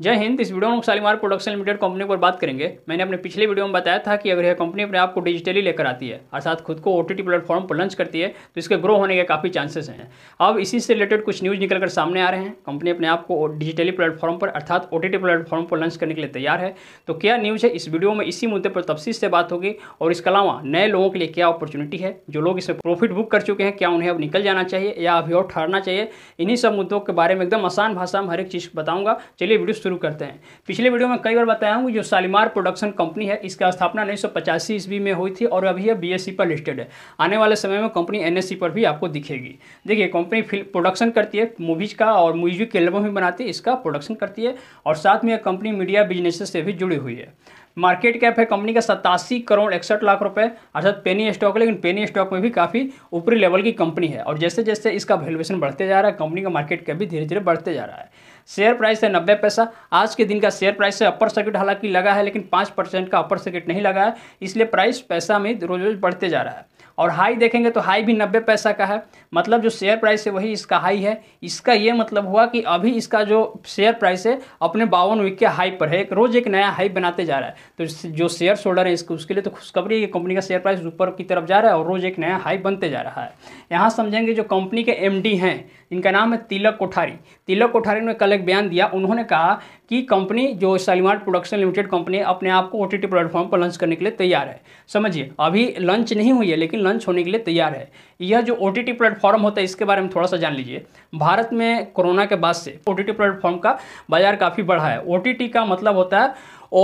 जय हिंद इस वीडियो में शालीमार प्रोडक्शन लिमिटेड कंपनी पर बात करेंगे मैंने अपने पिछले वीडियो में बताया था कि अगर यह कंपनी अपने आप को डिजिटली लेकर आती है अर्थात खुद को ओ टी प्लेटफॉर्म पर लॉन्च करती है तो इसके ग्रो होने के काफ़ी चांसेस हैं अब इसी से रिलेटेड कुछ न्यूज़ निकलकर सामने आ रहे हैं कंपनी अपने आप को डिजिटली प्लेटफॉर्म पर अर्थात ओ प्लेटफॉर्म पर लॉन्च करने के लिए तैयार है तो क्या न्यूज़ है इस वीडियो में इसी मुद्दे पर तफसी से बात होगी और इसके अलावा नए लोगों के लिए क्या अपॉर्चुनिटी है जो लोग इसमें प्रॉफिट बुक कर चुके हैं क्या उन्हें अब निकल जाना चाहिए या अभी और ठहरना चाहिए इन्हीं सब मुद्दों के बारे में एकदम आसान भाषा में हर एक चीज़ बताऊँगा चलिए वीडियो शुरू करते हैं पिछले वीडियो में कई बार बताया हूँ जो सालिमार प्रोडक्शन कंपनी है इसका स्थापना उन्नीस सौ ईस्वी में हुई थी और अभी यह बी e पर लिस्टेड है आने वाले समय में कंपनी एन e पर भी आपको दिखेगी देखिए कंपनी प्रोडक्शन करती है मूवीज़ का और म्यूजिक एल्बम भी बनाती है इसका प्रोडक्शन करती है और साथ में यह कंपनी मीडिया बिजनेस से भी जुड़ी हुई है मार्केट कैप है कंपनी का सतासी करोड़ इकसठ लाख रुपए अर्थात पेनी स्टॉक है लेकिन पेनी स्टॉक में भी काफ़ी ऊपरी लेवल की कंपनी है और जैसे जैसे इसका वैल्यूएशन बढ़ते जा रहा है कंपनी का मार्केट कैप भी धीरे धीरे बढ़ते जा रहा है शेयर प्राइस है नब्बे पैसा आज के दिन का शेयर प्राइस है अपर सर्किट हालांकि लगा है लेकिन पाँच परसेंट का अपर सर्किट नहीं लगा है इसलिए प्राइस पैसा में रोज रोज बढ़ते जा रहा है और हाई देखेंगे तो हाई भी नब्बे पैसा का है मतलब जो शेयर प्राइस है वही इसका हाई है इसका ये मतलब हुआ कि अभी इसका जो शेयर प्राइस है अपने बावन वीक के हाई पर है एक रोज़ एक नया हाई बनाते जा रहा है तो जो शेयर होल्डर है इसको उसके लिए तो खुशखबरी है कि कंपनी का शेयर प्राइस ऊपर की तरफ जा रहा है और रोज़ एक नया हाई बनते जा रहा है यहाँ समझेंगे जो कंपनी के एम हैं इनका नाम है तिलक कोठारी तिलक कोठारी ने कल एक बयान दिया उन्होंने कहा कि कंपनी जो शालीमार प्रोडक्शन लिमिटेड कंपनी अपने आप को ओ टी प्लेटफॉर्म पर लॉन्च करने के लिए तैयार है समझिए अभी लॉन्च नहीं हुई है लेकिन लॉन्च होने के लिए तैयार है यह जो ओ टी प्लेटफॉर्म होता है इसके बारे में थोड़ा सा जान लीजिए भारत में कोरोना के बाद से ओ टी प्लेटफॉर्म का बाजार काफ़ी बढ़ा है ओ का मतलब होता है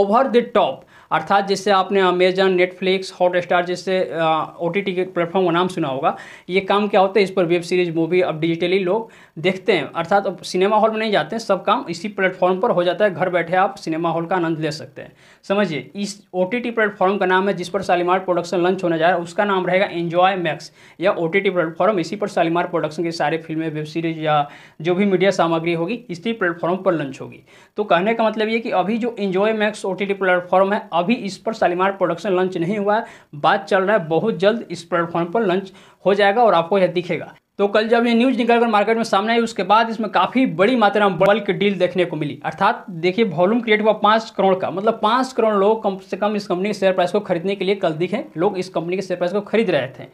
ओवर द टॉप अर्थात जिससे आपने अमेजन नेटफ्लिक्स हॉट स्टार जैसे ओ टी के प्लेटफॉर्म का नाम सुना होगा ये काम क्या होता है इस पर वेब सीरीज मूवी अब डिजिटली लोग देखते हैं अर्थात अब सिनेमा हॉल में नहीं जाते हैं सब काम इसी प्लेटफॉर्म पर हो जाता है घर बैठे आप सिनेमा हॉल का आनंद ले सकते हैं समझिए इस ओ टी टी प्लेटफॉर्म का नाम है जिस पर शालीमार प्रोडक्शन लॉन्च होने जा रहा है उसका नाम रहेगा एन्जॉय मैक्स या ओ टी टी प्लेटफॉर्म इसी पर शालीमार प्रोडक्शन की सारी फिल्में वेब सीरीज या जो भी मीडिया सामग्री होगी इसी प्लेटफॉर्म पर लॉन्च होगी तो कहने का मतलब ये कि अभी जो enjoy max O T T platform है अभी इस पर शालीमार प्रोडक्शन लॉन्च नहीं हुआ है बात चल रहा है बहुत जल्द इस प्लेटफॉर्म पर लॉन्च हो जाएगा और आपको यह दिखेगा तो कल जब ये न्यूज निकलकर मार्केट में सामने आई उसके बाद इसमें काफ़ी बड़ी मात्रा में बल्क डील देखने को मिली अर्थात देखिए वॉल्यूम क्रिएट हुआ पांच करोड़ का मतलब पांच करोड़ लोग कम से कम इस कंपनी के शेयर प्राइस को खरीदने के लिए कल दिखे लोग इस कंपनी के शेयर प्राइस को खरीद रहे थे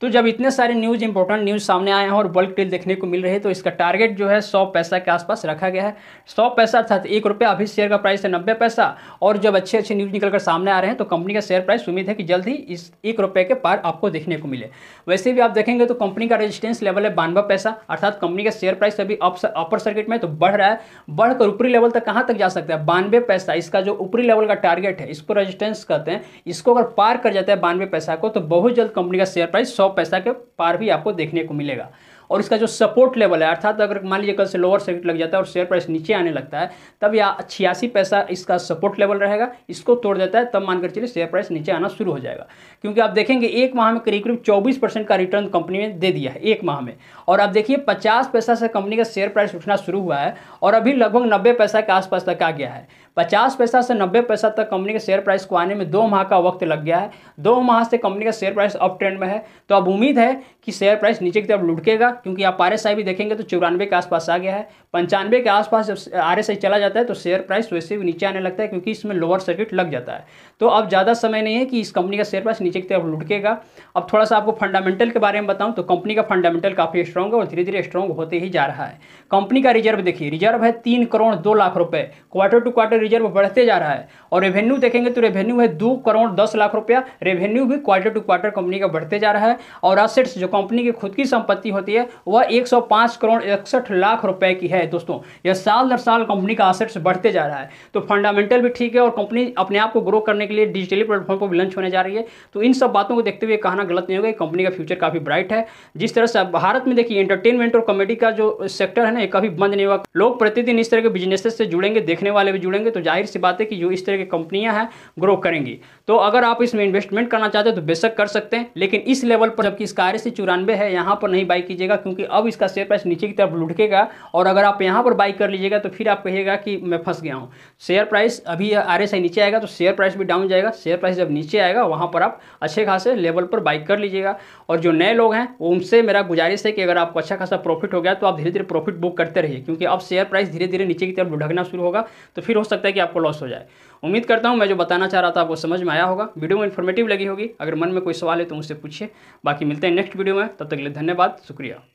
तो जब इतने सारे न्यूज इंपॉर्टेंट न्यूज सामने आए हैं और बल्क डील देखने को मिल रही है तो इसका टारगेट जो है सौ पैसा के आसपास रखा गया है सौ पैसा अर्थात एक रुपया अभी शेयर का प्राइस है नब्बे पैसा और जब अच्छे अच्छे न्यूज निकलकर सामने आ रहे हैं तो कंपनी का शेयर प्राइस उम्मीद है कि जल्द ही इस एक रुपये के पार आपको देखने को मिले वैसे भी आप देखेंगे तो कंपनी का रजिस्टेंस लेवल है बानवा पैसा अर्थात कंपनी का शेयर प्राइस अभी अपर सर्किट में तो बढ़ रहा है बढ़कर ऊपरी लेवल तक कहां तक जा सकता है बानवे पैसा इसका जो ऊपरी लेवल का टारगेट है इसको रजिस्टेंस कहते हैं इसको अगर पार कर जाता है बानवे पैसा को तो बहुत जल्द कंपनी का शेयर प्राइस सौ पैसा के पार भी आपको देखने को मिलेगा और इसका जो सपोर्ट लेवल है अर्थात अगर मान लीजिए कल से लोअर सर्किट लग जाता है और शेयर प्राइस नीचे आने लगता है तब या छियासी पैसा इसका सपोर्ट लेवल रहेगा इसको तोड़ देता है तब मानकर चलिए शेयर प्राइस नीचे आना शुरू हो जाएगा क्योंकि आप देखेंगे एक माह में करीब करीब चौबीस का रिटर्न कंपनी ने दे दिया है एक माह में और आप देखिए पचास पैसा से कंपनी का शेयर प्राइस उठना शुरू हुआ है और अभी लगभग नब्बे पैसा के आसपास तक आ गया है पचास पैसा से नब्बे पैसा तक कंपनी के शेयर प्राइस को आने में दो माह का वक्त लग गया है दो माह से कंपनी का शेयर प्राइस अप ट्रेंड में है तो अब उम्मीद है कि शेयर प्राइस नीचे की तरफ लुटकेगा क्योंकि आप आर भी देखेंगे तो चौरानवे के आसपास आ गया है पंचानवे के आसपास जब आर चला जाता है तो शेयर प्राइस वैसे भी नीचे आने लगता है क्योंकि इसमें लोअर सर्किट लग जाता है तो अब ज़्यादा समय नहीं है कि इस कंपनी का शेयर प्राइस नीचे की तरफ लुटकेगा अब थोड़ा सा आपको फंडामेंटल के बारे में बताऊँ तो कंपनी का फंडामेंटल काफ़ी स्ट्रॉग है और धीरे धीरे स्ट्रॉन्ग होते ही जा रहा है कंपनी का रिजर्व देखिए रिजर्व है तीन करोड़ दो लाख रुपये क्वार्टर टू क्वार्टर रिजर्व बढ़ते जा रहा है और रेवेन्यू देखेंगे तो रेवेन्यू है दो करोड़ दस लाख रुपया रेवेन्यू भी क्वार्टर टू क्वार्टर कंपनी का बढ़ते जा रहा है और असेट्स जो कंपनी की खुद की संपत्ति होती है है वह 105 करोड़ इकसठ लाख रुपए की है दोस्तों यह साल दर साल कंपनी का आसेट्स बढ़ते जा रहा है तो फंडामेंटल भी ठीक है और कंपनी अपने आप को ग्रो करने के लिए डिजिटली प्लेटफॉर्म पर लंच होने जा रही है तो इन सब बातों को देखते हुए कहना गलत नहीं होगा कंपनी का फ्यूचर काफ़ी ब्राइट है जिस तरह से भारत में देखिए एंटरटेनमेंट और कॉमेडी का जो सेक्टर है ना ये कभी बंद नहीं हुआ लोग प्रतिदिन इस तरह के बिजनेस से जुड़ेंगे देखने वाले भी जुड़ेंगे तो जाहिर सी बात है कि जो इस तरह की कंपनियां हैं ग्रो करेंगी तो अगर आप इसमें इन्वेस्टमेंट करना चाहते हैं तो बेशक कर सकते हैं लेकिन इस लेवल पर जबकि इस कार्य से चौरानवे है यहां पर नहीं बाई कीजिएगा लीजिएगा क्योंकि अब इसका शेयर प्राइस नीचे की तरफ लुढ़केगा और अगर आप यहाँ पर बाई कर लीजिएगा तो फिर आप कहिएगा कि मैं फंस गया हूँ शेयर प्राइस अभी आर एस नीचे आएगा तो शेयर प्राइस भी डाउन जाएगा शेयर प्राइस जब नीचे आएगा वहाँ पर आप अच्छे खासे लेवल पर बाइक कर लीजिएगा और जो नए लोग हैं उनसे मेरा गुजारिश है कि अगर आपको अच्छा खासा प्रॉफिट हो गया तो आप धीरे धीरे प्रॉफिट बुक करते रहिए क्योंकि अब शेयर प्राइस धीरे धीरे नीचे की तरफ लुढ़कना शुरू होगा तो फिर हो सकता है कि आपको लॉस हो जाए उम्मीद करता हूँ मैं जो बताना चाह रहा था आपको समझ में आया होगा वीडियो में इन्फॉर्मेटिव लगी होगी अगर मन में कोई सवाल है तो मुझसे पूछिए बाकी मिलते हैं नेक्स्ट वीडियो में तब तक के लिए धन्यवाद शुक्रिया